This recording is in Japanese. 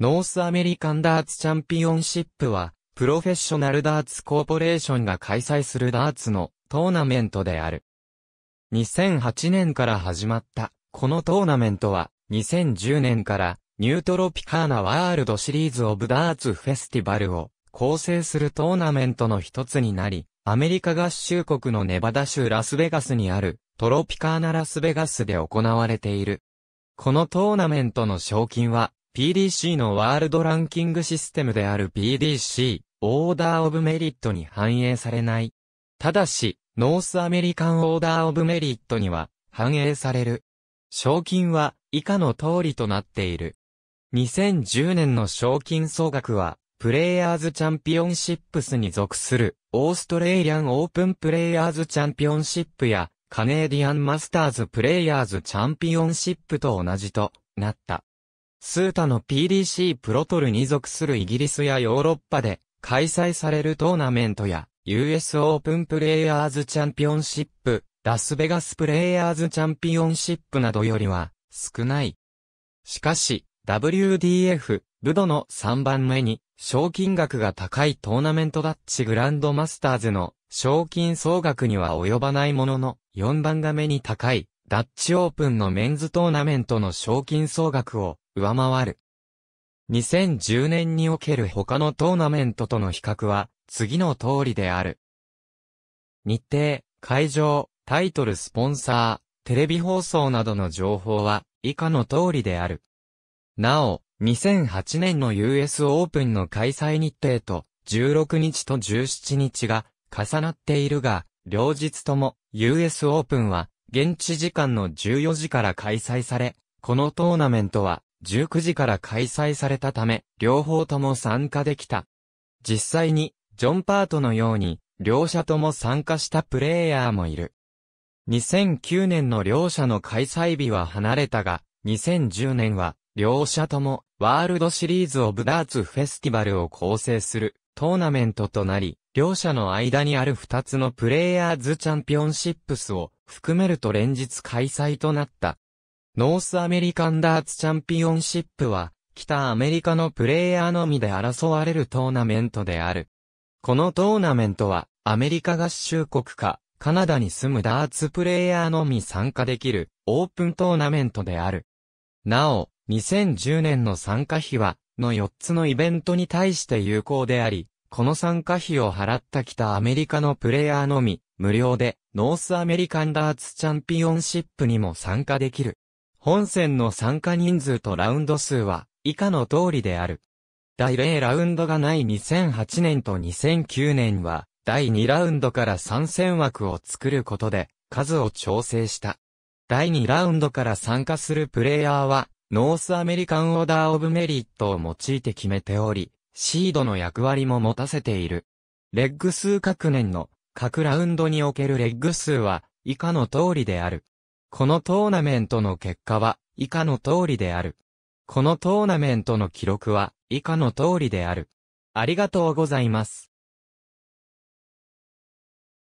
ノースアメリカンダーツチャンピオンシップは、プロフェッショナルダーツコーポレーションが開催するダーツのトーナメントである。2008年から始まった、このトーナメントは、2010年からニュートロピカーナワールドシリーズオブダーツフェスティバルを構成するトーナメントの一つになり、アメリカ合衆国のネバダ州ラスベガスにあるトロピカーナラスベガスで行われている。このトーナメントの賞金は PDC のワールドランキングシステムである PDC、オーダーオブメリットに反映されない。ただし、ノースアメリカンオーダーオブメリットには反映される。賞金は以下の通りとなっている。2010年の賞金総額は、プレイヤーズチャンピオンシップスに属する、オーストレイリアンオープンプレイヤーズチャンピオンシップや、カネーディアンマスターズプレイヤーズチャンピオンシップと同じとなった。スータの PDC プロトルに属するイギリスやヨーロッパで開催されるトーナメントや US オープンプレイヤーズチャンピオンシップ、ラスベガスプレイヤーズチャンピオンシップなどよりは少ない。しかし、WDF、ブドの3番目に、賞金額が高いトーナメントダッチグランドマスターズの賞金総額には及ばないものの、4番が目に高い、ダッチオープンのメンズトーナメントの賞金総額を上回る。2010年における他のトーナメントとの比較は、次の通りである。日程、会場、タイトルスポンサー、テレビ放送などの情報は、以下の通りである。なお、2008年の US オープンの開催日程と、16日と17日が重なっているが、両日とも US オープンは現地時間の14時から開催され、このトーナメントは19時から開催されたため、両方とも参加できた。実際に、ジョンパートのように、両者とも参加したプレイヤーもいる。2009年の両者の開催日は離れたが、2010年は、両者とも、ワールドシリーズオブダーツフェスティバルを構成するトーナメントとなり、両者の間にある2つのプレイヤーズチャンピオンシップスを含めると連日開催となった。ノースアメリカンダーツチャンピオンシップは、北アメリカのプレイヤーのみで争われるトーナメントである。このトーナメントは、アメリカ合衆国か、カナダに住むダーツプレイヤーのみ参加できる、オープントーナメントである。なお、2010年の参加費は、の4つのイベントに対して有効であり、この参加費を払った北アメリカのプレイヤーのみ、無料で、ノースアメリカンダーツチャンピオンシップにも参加できる。本戦の参加人数とラウンド数は以下の通りである。第0ラウンドがない2008年と2009年は、第2ラウンドから参戦枠を作ることで、数を調整した。第2ラウンドから参加するプレイヤーは、ノースアメリカンオーダーオブメリットを用いて決めており、シードの役割も持たせている。レッグ数各年の各ラウンドにおけるレッグ数は以下の通りである。このトーナメントの結果は以下の通りである。このトーナメントの記録は以下の通りである。ありがとうございます。